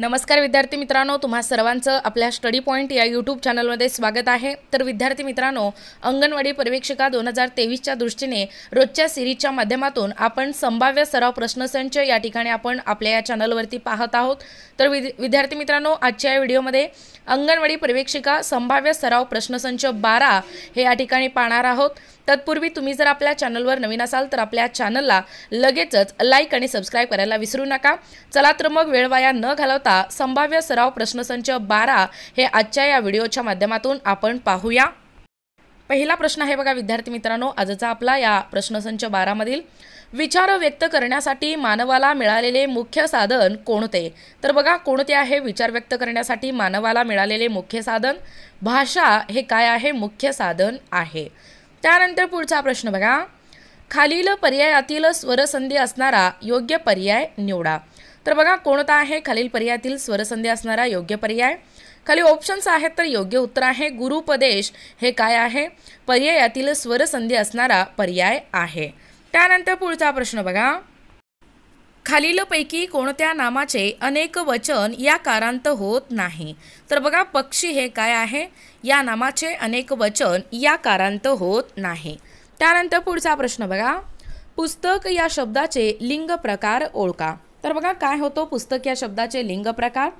नमस्कार विद्यार्थी मित्रांनो तुम्हा सर्वांचं आपल्या स्टडी पॉईंट या यूट्यूब चॅनलमध्ये स्वागत आहे तर विद्यार्थी मित्रांनो अंगणवाडी पर्यवेक्षिका दोन हजार तेवीसच्या दृष्टीने रोजच्या सिरीजच्या माध्यमातून आपण संभाव्य सराव प्रश्नसंच या ठिकाणी आपण आपल्या या चॅनलवरती पाहत आहोत तर विद्यार्थी मित्रांनो आजच्या या व्हिडिओमध्ये अंगणवाडी पर्यवेक्षिका संभाव्य सराव प्रश्नसंच बारा हे या ठिकाणी पाहणार आहोत तत्पूर्वी तुम्ही जर आपल्या चॅनलवर नवीन असाल तर आपल्या चॅनलला लगेचच लाईक आणि सबस्क्राईब करायला विसरू नका चला तर मग वेळ वाया न घालवता संभाव्य सराव प्रश्नसंच बारा हे आजच्या या व्हिडिओच्या माध्यमातून आपण पाहूया पहिला प्रश्न आहे बघा विद्यार्थी मित्रांनो आजचा आपला या प्रश्नसंच बारामधील विचार व्यक्त करण्यासाठी मानवाला मिळालेले मुख्य साधन कोणते तर बघा कोणते आहे विचार व्यक्त करण्यासाठी मानवाला मिळालेले मुख्य साधन भाषा हे काय आहे मुख्य साधन आहे त्यानंतर पुढचा प्रश्न बघा खालील पर्यायातील स्वरसंधी असणारा योग्य पर्याय निवडा तर बघा कोणता आहे खालील पर्यायातील स्वरसंधी असणारा योग्य पर्याय खाली ऑप्शन्स आहेत तर योग्य उत्तर आहे गुरुपदेश हे काय आहे पर्यायातील स्वरसंधी असणारा पर्याय आहे त्यानंतर पुढचा प्रश्न बघा खालीलपैकी कोणत्या नामाचे अनेक वचन या कारांत होत नाही तर बघा पक्षी हे काय आहे या नामाचे अनेक वचन या कारांत होत नाही त्यानंतर पुढचा प्रश्न बघा पुस्तक या शब्दाचे लिंग प्रकार ओळखा तर बघा काय होतो पुस्तक या शब्दाचे लिंग प्रकार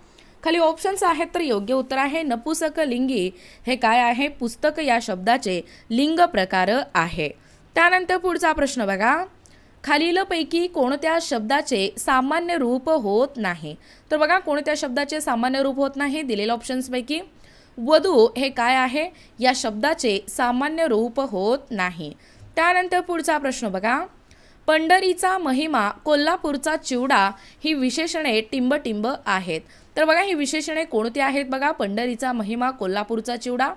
खाली ऑप्शन्स आहेत तर योग्य उत्तर आहे नपुसक लिंगी हे काय आहे पुस्तक या शब्दाचे लिंग प्रकार आहे त्यानंतर पुढचा प्रश्न बघा खालीलपैकी कोणत्या शब्दाचे सामान्य रूप होत नाही तर बघा कोणत्या शब्दाचे सामान्य रूप होत नाही दिलेल्या ऑप्शन्सपैकी वधू हे काय आहे या शब्दाचे सामान्य रूप होत नाही त्यानंतर पुढचा प्रश्न बघा पंढरीचा महिमा कोल्हापूरचा चिवडा ही विशेषणे टिंब टिंब आहेत तर बघा ही विशेषणे कोणती आहेत बघा पंढरीचा महिमा कोल्हापूरचा चिवडा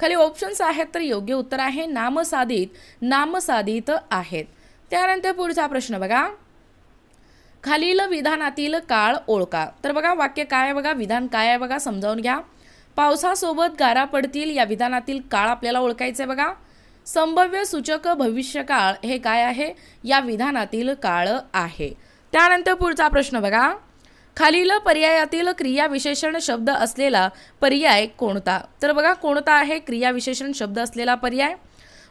खाली ऑप्शन्स आहेत तर योग्य उत्तर आहे नामसाधित नामसाधित आहेत त्यानंतर पुढचा प्रश्न बघा खालील विधानातील काळ ओळखा तर बघा वाक्य काय आहे बघा विधान काय आहे बघा समजावून घ्या पावसासोबत गारा पडतील या विधानातील काळ आपल्याला ओळखायचं आहे बघा संभाव्य सूचक भविष्यकाळ हे काय आहे या विधानातील काळ आहे त्यानंतर पुढचा प्रश्न बघा खालील पर्यायातील क्रियाविशेषण शब्द असलेला पर्याय कोणता तर बघा कोणता आहे क्रियाविशेषण शब्द असलेला पर्याय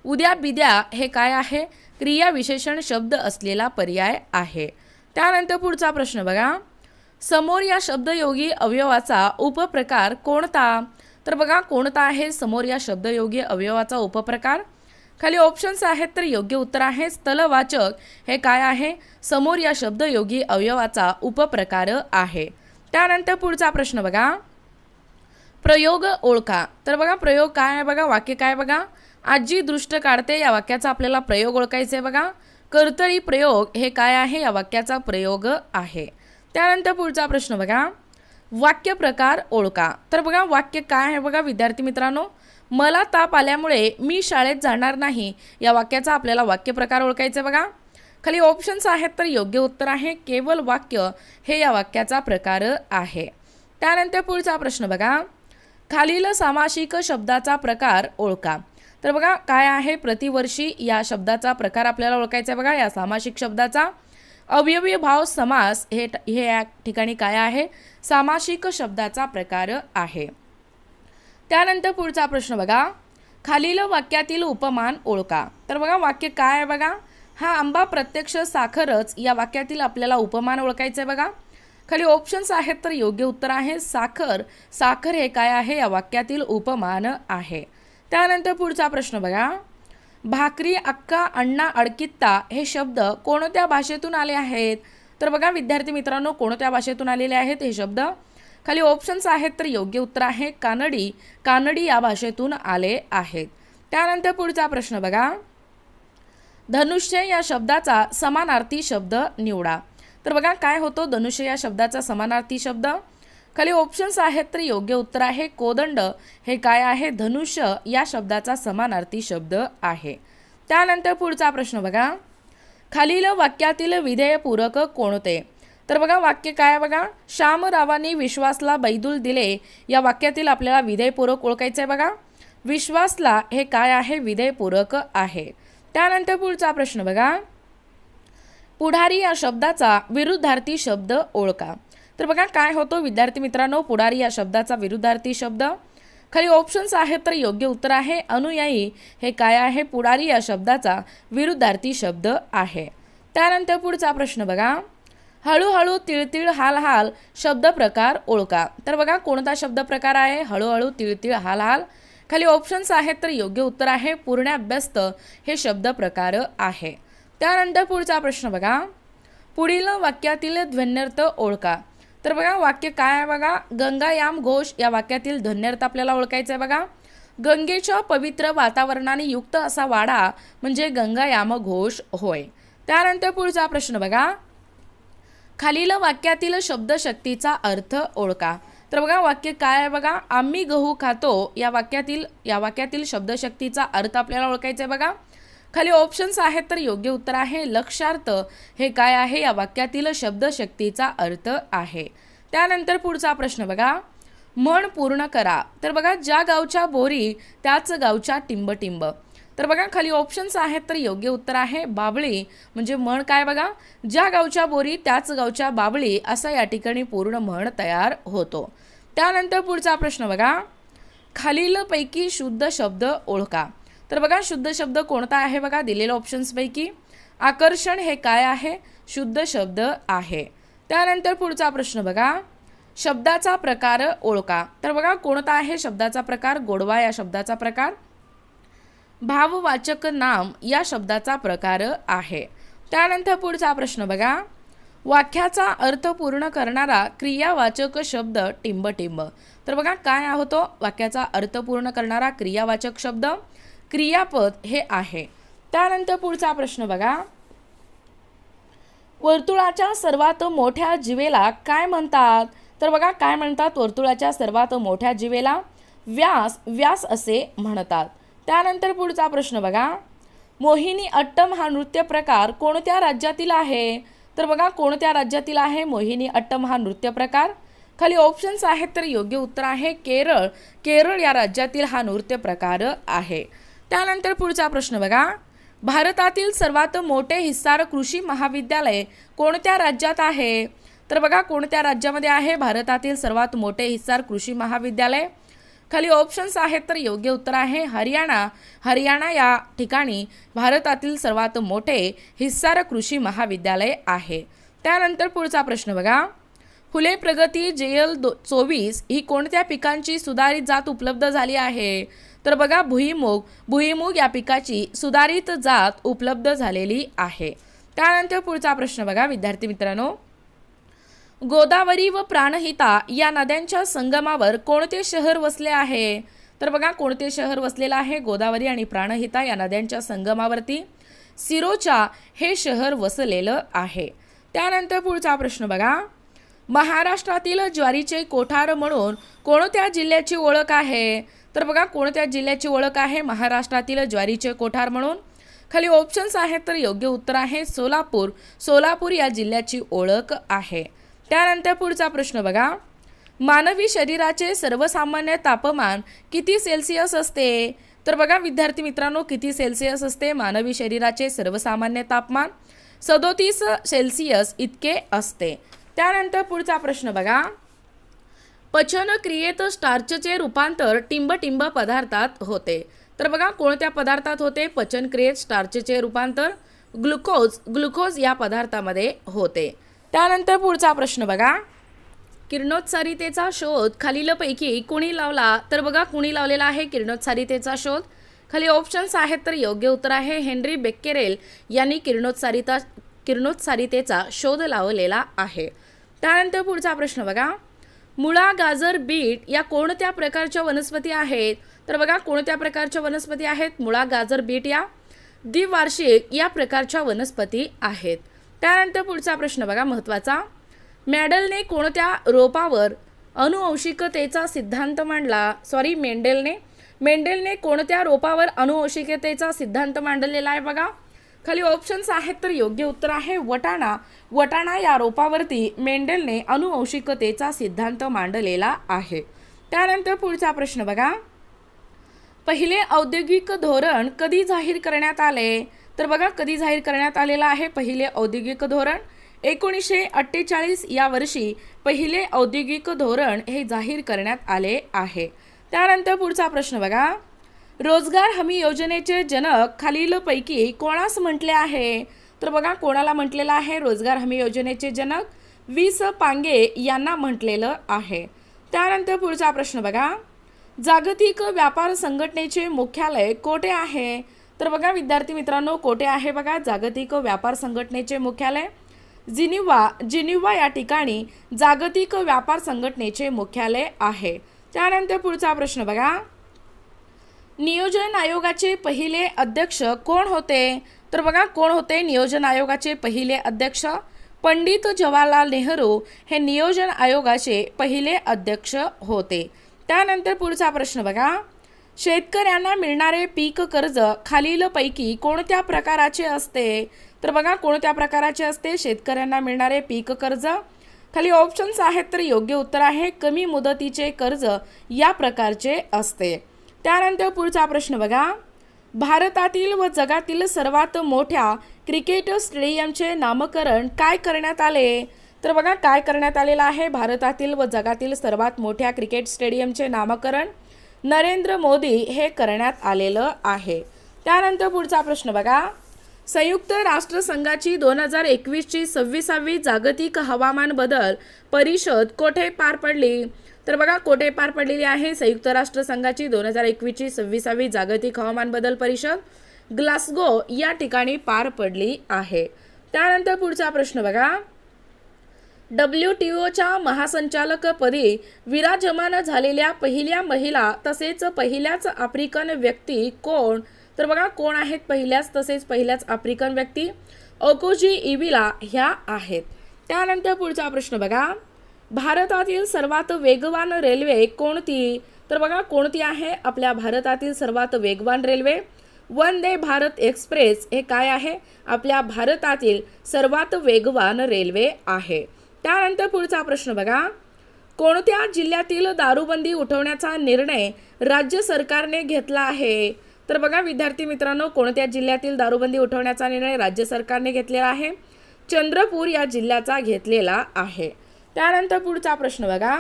उद्या बिद्या हे काय आहे क्रियाविशेषण शब्द असलेला पर्याय आहे त्यानंतर पुढचा प्रश्न बघा समोर या शब्दयोगी अवयवाचा उपप्रकार कोणता तर बघा कोणता आहे समोर या शब्दयोगी अवयवाचा उपप्रकार खाली ऑप्शन्स आहेत तर योग्य उत्तर आहे स्थलवाचक हे काय आहे समोर या शब्दयोगी अवयवाचा उपप्रकार आहे त्यानंतर पुढचा प्रश्न बघा प्रयोग ओळखा तर बघा प्रयोग काय आहे बघा वाक्य काय बघा आजी दृष्ट काढते या वाक्याचा आपल्याला प्रयोग ओळखायचा आहे बघा कर्तरी प्रयोग हे काय आहे या वाक्याचा प्रयोग आहे त्यानंतर पुढचा प्रश्न बघा वाक्य प्रकार ओळखा तर बघा वाक्य काय आहे बघा विद्यार्थी मित्रांनो मला ताप आल्यामुळे मी शाळेत जाणार नाही या वाक्याचा आपल्याला वाक्यप्रकार ओळखायचा बघा खाली ऑप्शन्स आहेत तर योग्य उत्तर आहे केवळ वाक्य हे या वाक्याचा प्रकार आहे त्यानंतर पुढचा प्रश्न बघा खालील सामासिक शब्दाचा प्रकार ओळखा तर बघा काय आहे प्रतिवर्षी या शब्दाचा प्रकार आपल्याला ओळखायचा बघा या सामासिक शब्दाचा अवयवी भाव समास हे हे या ठिकाणी काय आहे सामासिक शब्दाचा प्रकार आहे त्यानंतर पुढचा प्रश्न बघा खालील वाक्यातील उपमान ओळखा तर बघा वाक्य काय आहे बघा हा आंबा प्रत्यक्ष साखरच या वाक्यातील आपल्याला उपमान ओळखायचं आहे बघा खाली ऑप्शन्स आहेत तर योग्य उत्तर आहे साखर साखर हे काय आहे या वाक्यातील उपमान आहे त्यानंतर पुढचा प्रश्न बघा भाकरी अक्का अण्णा अडकित्ता हे शब्द कोणत्या भाषेतून आले आहेत तर बघा विद्यार्थी मित्रांनो कोणत्या भाषेतून आलेले आहेत हे शब्द खाली ऑप्शन्स आहेत तर योग्य उत्तर आहे कानडी कानडी या भाषेतून आले आहेत त्यानंतर पुढचा प्रश्न बघा धनुष्य या शब्दाचा समानार्थी शब्द निवडा तर बघा काय होतो धनुष्य या शब्दाचा समानार्थी शब्द खाली ऑप्शन्स आहेत तर योग्य उत्तर आहे कोदंड हे काय आहे धनुष्य या शब्दाचा समानार्थी शब्द आहे त्यानंतर पुढचा प्रश्न बघा खालील वाक्यातील विधेयपूरक कोणते तर बघा वाक्य काय बघा श्यामरावांनी विश्वासला बैदूल दिले या वाक्यातील आपल्याला विधेयपूरक ओळखायचं आहे बघा विश्वासला हे काय आहे विधेयपूरक आहे त्यानंतर पुढचा प्रश्न बघा पुढारी या शब्दाचा विरुद्धार्थी शब्द ओळखा तर बघा काय होतो विद्यार्थी मित्रांनो पुढारी या शब्दाचा विरुद्धार्थी शब्द खाली ऑप्शन्स आहेत तर योग्य उत्तर आहे अनुयायी हे काय आहे पुढारी या शब्दाचा विरुद्धार्थी शब्द आहे त्यानंतर पुढचा प्रश्न बघा हळूहळू तिळतिळ हाल हाल शब्द प्रकार ओळखा तर बघा कोणता शब्द प्रकार आहे हळूहळू तिळतिळ हाल हाल खाली ऑप्शन्स आहेत तर योग्य उत्तर आहे पूर्णाभ्यस्त हे शब्द प्रकार आहे त्यानंतर पुढचा प्रश्न बघा पुढील वाक्यातील ध्वन्यर्थ ओळखा तर बघा वाक्य काय आहे बघा गंगायाम घोष या वाक्यातील ध्वन्यर्थ आपल्याला ओळखायचा आहे बघा गंगेच्या पवित्र वातावरणाने युक्त असा वाडा म्हणजे गंगायाम घोष होय त्यानंतर पुढचा प्रश्न बघा खालील वाक्यातील शब्दशक्तीचा अर्थ ओळखा तर बघा वाक्य काय आहे बघा आम्ही गहू खातो या वाक्यातील या वाक्यातील शब्दशक्तीचा अर्थ आपल्याला ओळखायचा आहे बघा खाली ऑप्शन्स आहेत तर योग्य उत्तर आहे लक्षार्थ हे काय आहे या वाक्यातील शब्दशक्तीचा अर्थ आहे त्यानंतर पुढचा प्रश्न बघा मन पूर्ण करा तर बघा ज्या गावच्या बोरी त्याच गावच्या टिंबटिंब तर बघा खाली ऑप्शन्स आहेत तर योग्य उत्तर आहे बाबळी म्हणजे म्हण काय बघा ज्या गावच्या बोरी त्याच गावच्या बाबळी असा या ठिकाणी पूर्ण म्हण तयार होतो त्यानंतर पुढचा प्रश्न बघा खालीलपैकी शुद्ध शब्द ओळखा तर बघा शुद्ध शब्द कोणता आहे बघा दिलेल्या ऑप्शन्सपैकी आकर्षण हे काय आहे शुद्ध शब्द आहे त्यानंतर पुढचा प्रश्न बघा शब्दाचा प्रकार ओळखा तर बघा कोणता आहे शब्दाचा प्रकार गोडवा या शब्दाचा प्रकार भाववाचक नाम या शब्दाचा प्रकार आहे त्यानंतर पुढचा प्रश्न बघा वाक्याचा अर्थ पूर्ण करणारा क्रियावाचक शब्द टिंब टिंब तर बघा काय होतो हो? वाक्याचा अर्थ पूर्ण करणारा क्रियावाचक शब्द क्रियापद हे आहे त्यानंतर पुढचा प्रश्न बघा वर्तुळाच्या सर्वात मोठ्या जीवेला काय म्हणतात तर बघा काय म्हणतात वर्तुळाच्या सर्वात मोठ्या जीवेला व्यास व्यास असे म्हणतात त्यानंतर पुढचा प्रश्न बघा मोहिनी अट्टम हा नृत्य प्रकार कोणत्या राज्यातील आहे तर बघा कोणत्या राज्यातील आहे मोहिनी अट्टम हा नृत्य प्रकार खाली ऑप्शन्स आहेत तर योग्य उत्तर आहे केरळ केरळ या राज्यातील हा नृत्य प्रकार आहे त्यानंतर पुढचा प्रश्न बघा भारतातील सर्वात मोठे हिस्सार कृषी महाविद्यालय कोणत्या राज्यात आहे तर बघा कोणत्या राज्यामध्ये आहे भारतातील सर्वात मोठे हिस्सार कृषी महाविद्यालय खाली ऑप्शन्स आहेत तर योग्य उत्तर आहे हरियाणा हरियाणा या ठिकाणी भारतातील सर्वात मोठे हिस्सार कृषी महाविद्यालय आहे त्यानंतर पुढचा प्रश्न बघा फुले प्रगती जे एल दो चोवीस ही कोणत्या पिकांची सुधारित जात उपलब्ध झाली आहे तर बघा भुईमुग भुईमुग या पिकाची सुधारित जात उपलब्ध झालेली आहे त्यानंतर पुढचा प्रश्न बघा विद्यार्थी मित्रांनो गोदावरी व प्राणहिता या नद्यांच्या संगमावर कोणते शहर वसले आहे तर बघा कोणते शहर वसलेलं आहे गोदावरी आणि प्राणहिता या नद्यांच्या संगमावरती सिरोचा हे शहर वसलेलं आहे त्यानंतर पुढचा प्रश्न बघा महाराष्ट्रातील ज्वारीचे कोठार म्हणून कोणत्या जिल्ह्याची ओळख आहे तर बघा कोणत्या जिल्ह्याची ओळख आहे महाराष्ट्रातील ज्वारीचे कोठार म्हणून खाली ऑप्शन्स आहेत तर योग्य उत्तर आहे सोलापूर सोलापूर या जिल्ह्याची ओळख आहे त्यानंतर पुढचा प्रश्न बघा मानवी शरीराचे सर्वसामान्य तापमान किती सेल्सिअस असते तर बघा विद्यार्थी मित्रांनो किती सेल्सिअस असते मानवी शरीराचे सर्वसामान्य तापमान सदोतीस सेल्सिअस इतके असते त्यानंतर पुढचा प्रश्न बघा पचन क्रियेत स्टार्चचे रूपांतर टिंबटिंब पदार्थात होते तर बघा कोणत्या पदार्थात होते पचन क्रियेत स्टार्चचे रूपांतर ग्लुकोज ग्लुकोज या पदार्थामध्ये होते त्यानंतर पुढचा प्रश्न बघा किरणोत्सारितेचा शोध खालीलपैकी कोणी लावला तर बघा कुणी लावलेला आहे किरणोत्सारितेचा शोध खाली ऑप्शन्स आहेत तर योग्य उत्तर आहे हेनरी बेक्केरेल यांनी किरणोत्सारिता किरणोत्सारितेचा शोध लावलेला आहे त्यानंतर पुढचा प्रश्न बघा मुळा गाजर बीट या कोणत्या प्रकारच्या वनस्पती आहेत तर बघा कोणत्या प्रकारच्या वनस्पती आहेत मुळा गाजर बीट या द्विवार्षिक या प्रकारच्या वनस्पती आहेत त्यानंतर पुढचा प्रश्न बघा महत्त्वाचा मॅडलने कोणत्या रोपावर अनुवंशिकतेचा सिद्धांत मांडला सॉरी मेंडेलने मेंडेलने कोणत्या रोपावर अनुवंशिकतेचा सिद्धांत मांडलेला आहे बघा खाली ऑप्शन्स आहेत तर योग्य उत्तर आहे वटाणा वटाणा या रोपावरती मेंडेलने अनुवंशिकतेचा सिद्धांत मांडलेला आहे त्यानंतर पुढचा प्रश्न बघा पहिले औद्योगिक धोरण कधी जाहीर करण्यात आले तर बघा कधी जाहीर करण्यात आलेलं आहे पहिले औद्योगिक धोरण एकोणीसशे अठ्ठेचाळीस या वर्षी पहिले औद्योगिक धोरण हे जाहीर करण्यात आले आहे त्यानंतर पुढचा प्रश्न बघा रोजगार हमी योजनेचे जनक खालीलपैकी कोणास म्हटले आहे तर बघा कोणाला म्हटलेलं आहे रोजगार हमी योजनेचे जनक वी स पांगे यांना म्हटलेलं आहे त्यानंतर पुढचा प्रश्न बघा जागतिक व्यापार संघटनेचे मुख्यालय कोठे आहे तर बघा विद्यार्थी मित्रांनो कोठे आहे बघा जागतिक व्यापार संघटनेचे मुख्यालय जिनिव्हा जिनिव्हा या ठिकाणी जागतिक व्यापार संघटनेचे मुख्यालय आहे त्यानंतर पुढचा प्रश्न बघा नियोजन आयोगाचे पहिले अध्यक्ष कोण होते तर बघा कोण होते नियोजन आयोगाचे पहिले अध्यक्ष पंडित जवाहरलाल नेहरू हे नियोजन आयोगाचे पहिले अध्यक्ष होते त्यानंतर पुढचा प्रश्न बघा शेतकऱ्यांना मिळणारे पीक कर्ज खालीलपैकी कोणत्या प्रकाराचे असते तर बघा कोणत्या प्रकाराचे असते शेतकऱ्यांना मिळणारे पीक कर्ज खाली ऑप्शन्स आहेत तर योग्य उत्तर आहे कमी मुदतीचे कर्ज या प्रकारचे असते त्यानंतर पुढचा प्रश्न बघा भारतातील व जगातील सर्वात मोठ्या क्रिकेट स्टेडियमचे नामकरण काय करण्यात आले तर बघा काय करण्यात आलेलं आहे भारतातील व जगातील सर्वात मोठ्या क्रिकेट स्टेडियमचे नामकरण नरेंद्र मोदी हे करण्यात आलेलं आहे त्यानंतर पुढचा प्रश्न बघा संयुक्त राष्ट्रसंघाची दोन हजार एकवीसची सव्वीसावी जागतिक हवामान बदल परिषद कोठे पार पडली तर बघा कोठे पार पडलेली आहे संयुक्त राष्ट्रसंघाची दोन हजार एकवीसची सव्वीसावी जागतिक हवामान बदल परिषद ग्लासगो या ठिकाणी पार पडली आहे त्यानंतर पुढचा प्रश्न बघा डब्ल्यू टी ओच्या महासंचालकपदी विराजमान झालेल्या पहिल्या महिला तसेच पहिल्याच आफ्रिकन व्यक्ती कोण तर बघा कोण आहेत पहिल्याच तसेच पहिल्याच आफ्रिकन व्यक्ती अकोजी इविला ह्या आहेत त्यानंतर पुढचा प्रश्न बघा भारतातील सर्वात वेगवान रेल्वे कोणती तर बघा कोणती आहे आपल्या भारतातील सर्वात वेगवान रेल्वे वंदे भारत एक्सप्रेस हे काय आहे आपल्या भारतातील सर्वात वेगवान रेल्वे आहे त्यानंतर पुढचा प्रश्न बघा कोणत्या जिल्ह्यातील दारूबंदी उठवण्याचा निर्णय राज्य सरकारने घेतला आहे तर बघा विद्यार्थी मित्रांनो कोणत्या जिल्ह्यातील दारूबंदी उठवण्याचा निर्णय राज्य सरकारने घेतलेला आहे चंद्रपूर या जिल्ह्याचा घेतलेला आहे त्यानंतर पुढचा प्रश्न बघा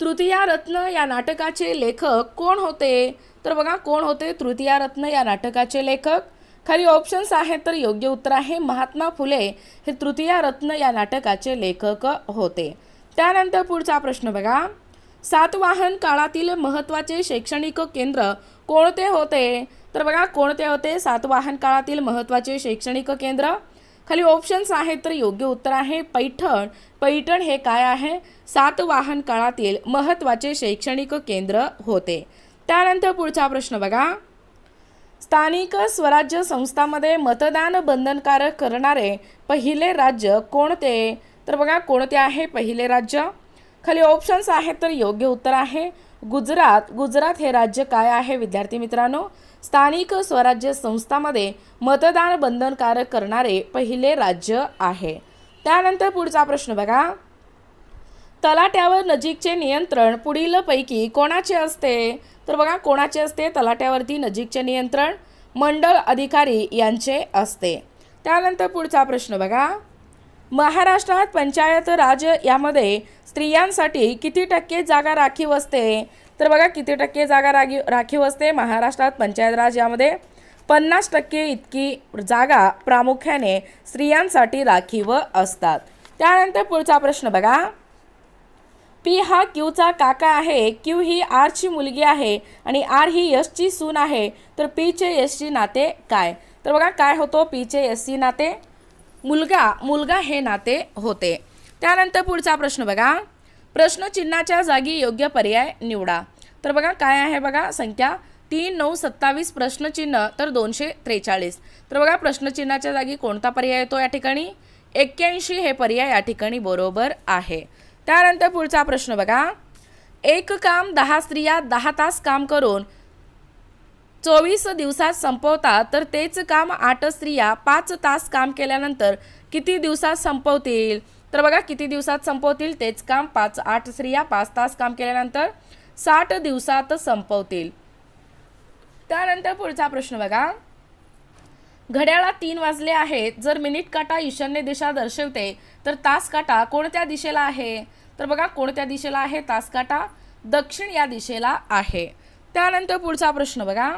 तृतीया रत्न या नाटकाचे लेखक कोण होते तर बघा कोण होते तृतीया रत्न या नाटकाचे लेखक खाली ऑप्शन्स आहेत तर योग्य उत्तर आहे महात्मा फुले हे तृतीय रत्न या नाटकाचे लेखक होते त्यानंतर पुढचा प्रश्न बघा सातवाहन काळातील महत्त्वाचे शैक्षणिक केंद्र कोणते होते तर बघा कोणते होते सातवाहन काळातील महत्त्वाचे शैक्षणिक केंद्र खाली ऑप्शन्स आहेत तर योग्य उत्तर आहे पैठण पैठण हे काय आहे सातवाहन काळातील महत्त्वाचे शैक्षणिक केंद्र होते त्यानंतर पुढचा प्रश्न बघा स्थानिक स्वराज्य संस्थामध्ये मतदान बंधनकारक करणारे पहिले राज्य कोणते तर बघा कोणते आहे पहिले राज्य खाली ऑप्शन्स आहेत तर योग्य उत्तर आहे गुजरात गुजरात हे राज्य काय आहे विद्यार्थी मित्रांनो स्थानिक स्वराज्य संस्थामध्ये मतदान बंधनकारक करणारे पहिले राज्य आहे त्यानंतर पुढचा प्रश्न बघा तलाट्यावर नजीकचे नियंत्रण पुढीलपैकी कोणाचे असते तर बघा कोणाचे असते तलाट्यावरती नजीकचे नियंत्रण मंडळ अधिकारी यांचे असते त्यानंतर पुढचा प्रश्न बघा महाराष्ट्रात पंचायत राज यामध्ये स्त्रियांसाठी किती टक्के जागा राखीव असते तर बघा किती टक्के जागा राखी राखीव असते महाराष्ट्रात पंचायत राज यामध्ये पन्नास टक्के इतकी जागा प्रामुख्याने स्त्रियांसाठी राखीव असतात त्यानंतर पुढचा प्रश्न बघा पी हा क्यूचा काका आहे क्यू ही आरची मुलगी आहे आणि आर ही यशची सून आहे तर पीचे यशची नाते काय तर बघा काय होतो पीचे यशची नाते मुलगा मुलगा हे नाते होते त्यानंतर पुढचा प्रश्न बघा प्रश्नचिन्हाच्या जागी योग्य पर्याय निवडा तर बघा काय आहे बघा संख्या तीन नऊ सत्तावीस प्रश्नचिन्ह तर दोनशे त्रेचाळीस तर बघा प्रश्नचिन्हाच्या जागी कोणता पर्याय येतो या ठिकाणी एक्क्याऐंशी हे पर्याय या ठिकाणी बरोबर आहे त्यानंतर पुढचा प्रश्न बघा एक काम दहा स्त्रिया दहा तास काम करून चोवीस दिवसात संपवतात तर तेच काम आठ स्त्रिया पाच तास काम केल्यानंतर किती दिवसात संपवतील तर बघा किती दिवसात संपवतील तेच काम पाच आठ स्त्रिया पाच तास काम केल्यानंतर साठ दिवसात संपवतील त्यानंतर पुढचा प्रश्न बघा घड्याळा तीन वाजले आहेत जर मिनिट काटा ईशान्य दिशा दर्शवते तर तास काटा कोणत्या दिशेला आहे तर बघा कोणत्या दिशेला आहे तास काटा दक्षिण या दिशेला आहे त्यानंतर पुढचा प्रश्न बघा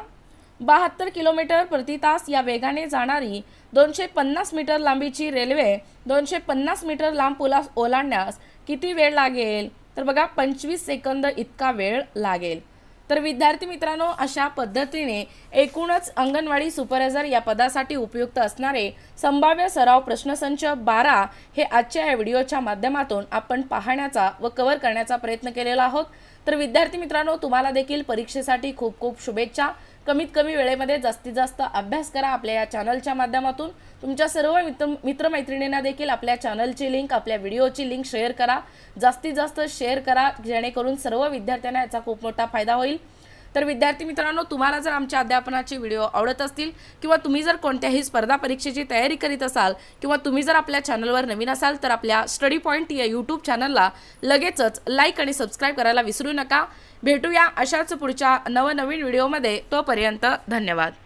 बहात्तर किलोमीटर प्रति तास या वेगाने जाणारी दोनशे पन्नास मीटर लांबीची रेल्वे दोनशे पन्नास मीटर लांब पुलास ओलांडण्यास किती वेळ लागेल तर बघा पंचवीस सेकंद इतका वेळ लागेल तर विद्यार्थी मित्रांनो अशा पद्धतीने एकूणच अंगणवाडी सुपरवायझर या पदासाठी उपयुक्त असणारे संभाव्य सराव प्रश्नसंच बारा हे आजच्या या व्हिडिओच्या माध्यमातून आपण पाहण्याचा व कव्हर करण्याचा प्रयत्न केलेला आहोत तर विद्यार्थी मित्रांनो तुम्हाला देखील परीक्षेसाठी खूप खूप शुभेच्छा कमीत कमी वेळेमध्ये जास्तीत जास्त अभ्यास करा आपल्या या चॅनलच्या माध्यमातून तुमच्या सर्व मित्र मित्रमैत्रिणींना देखील आपल्या चॅनलची लिंक आपल्या व्हिडिओची लिंक शेअर करा जास्तीत जास्त शेअर करा जेणेकरून सर्व विद्यार्थ्यांना याचा खूप मोठा फायदा होईल तर विद्यार्थी मित्रांनो तुम्हाला जर आमच्या अध्यापनाचे व्हिडिओ आवडत असतील किंवा तुम्ही जर कोणत्याही स्पर्धा परीक्षेची तयारी करीत असाल किंवा तुम्ही जर आपल्या चॅनलवर नवीन असाल तर आपल्या स्टडी पॉईंट या यूट्यूब चॅनलला लगेचच लाईक आणि सबस्क्राईब करायला विसरू नका भेटूया अशाच पुढच्या नवनवीन व्हिडिओमध्ये तोपर्यंत धन्यवाद